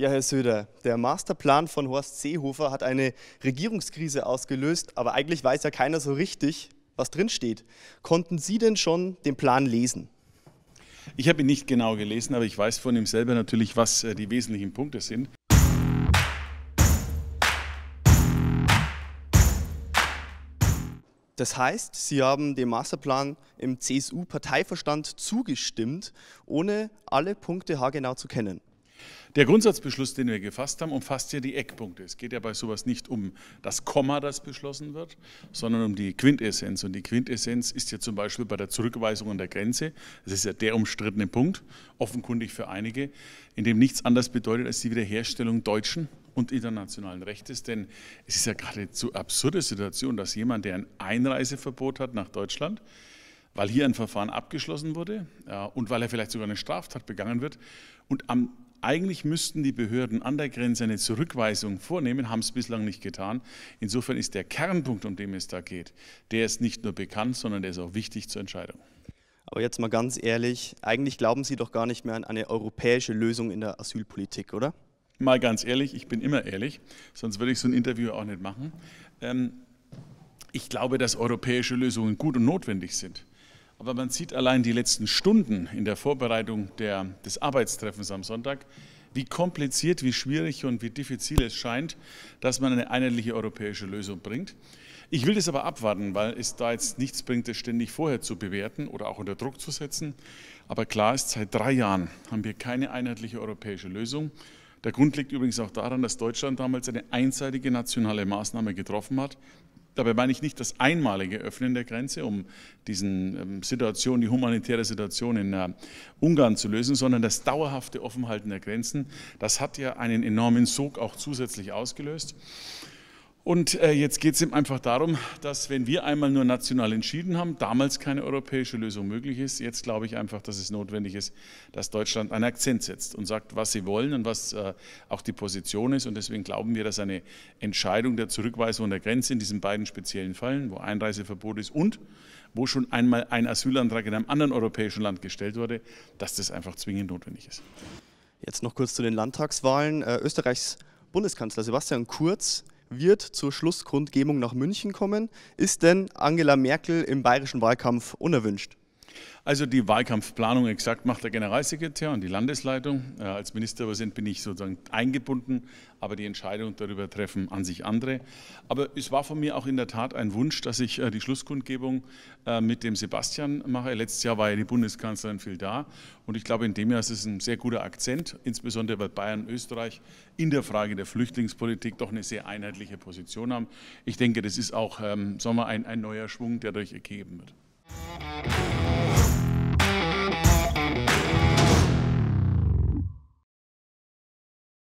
Ja, Herr Söder, der Masterplan von Horst Seehofer hat eine Regierungskrise ausgelöst, aber eigentlich weiß ja keiner so richtig, was drinsteht. Konnten Sie denn schon den Plan lesen? Ich habe ihn nicht genau gelesen, aber ich weiß von ihm selber natürlich, was äh, die wesentlichen Punkte sind. Das heißt, Sie haben dem Masterplan im CSU-Parteiverstand zugestimmt, ohne alle Punkte haargenau zu kennen. Der Grundsatzbeschluss, den wir gefasst haben, umfasst ja die Eckpunkte. Es geht ja bei sowas nicht um das Komma, das beschlossen wird, sondern um die Quintessenz. Und die Quintessenz ist ja zum Beispiel bei der Zurückweisung an der Grenze, das ist ja der umstrittene Punkt, offenkundig für einige, in dem nichts anderes bedeutet als die Wiederherstellung deutschen und internationalen Rechtes. Denn es ist ja geradezu absurde Situation, dass jemand, der ein Einreiseverbot hat nach Deutschland, weil hier ein Verfahren abgeschlossen wurde ja, äh, und weil er vielleicht sogar eine Straftat begangen wird und am eigentlich müssten die Behörden an der Grenze eine Zurückweisung vornehmen, haben es bislang nicht getan. Insofern ist der Kernpunkt, um den es da geht, der ist nicht nur bekannt, sondern der ist auch wichtig zur Entscheidung. Aber jetzt mal ganz ehrlich, eigentlich glauben Sie doch gar nicht mehr an eine europäische Lösung in der Asylpolitik, oder? Mal ganz ehrlich, ich bin immer ehrlich, sonst würde ich so ein Interview auch nicht machen. Ähm, ich glaube, dass europäische Lösungen gut und notwendig sind. Aber man sieht allein die letzten Stunden in der Vorbereitung der, des Arbeitstreffens am Sonntag, wie kompliziert, wie schwierig und wie diffizil es scheint, dass man eine einheitliche europäische Lösung bringt. Ich will das aber abwarten, weil es da jetzt nichts bringt, das ständig vorher zu bewerten oder auch unter Druck zu setzen. Aber klar ist, seit drei Jahren haben wir keine einheitliche europäische Lösung. Der Grund liegt übrigens auch daran, dass Deutschland damals eine einseitige nationale Maßnahme getroffen hat, Dabei meine ich nicht das einmalige Öffnen der Grenze, um diesen ähm, Situation, die humanitäre Situation in äh, Ungarn zu lösen, sondern das dauerhafte Offenhalten der Grenzen. Das hat ja einen enormen Sog auch zusätzlich ausgelöst. Und äh, jetzt geht es ihm einfach darum, dass wenn wir einmal nur national entschieden haben, damals keine europäische Lösung möglich ist, jetzt glaube ich einfach, dass es notwendig ist, dass Deutschland einen Akzent setzt und sagt, was sie wollen und was äh, auch die Position ist. Und deswegen glauben wir, dass eine Entscheidung der Zurückweisung der Grenze in diesen beiden speziellen Fällen, wo Einreiseverbot ist und wo schon einmal ein Asylantrag in einem anderen europäischen Land gestellt wurde, dass das einfach zwingend notwendig ist. Jetzt noch kurz zu den Landtagswahlen. Äh, Österreichs Bundeskanzler Sebastian Kurz wird zur Schlusskundgebung nach München kommen. Ist denn Angela Merkel im bayerischen Wahlkampf unerwünscht? Also die Wahlkampfplanung exakt macht der Generalsekretär und die Landesleitung. Äh, als Ministerpräsident bin ich sozusagen eingebunden, aber die Entscheidung darüber treffen an sich andere. Aber es war von mir auch in der Tat ein Wunsch, dass ich äh, die Schlusskundgebung äh, mit dem Sebastian mache. Letztes Jahr war ja die Bundeskanzlerin viel da und ich glaube, in dem Jahr ist es ein sehr guter Akzent, insbesondere weil Bayern und Österreich in der Frage der Flüchtlingspolitik doch eine sehr einheitliche Position haben. Ich denke, das ist auch ähm, sagen wir, ein, ein neuer Schwung, der dadurch ergeben wird.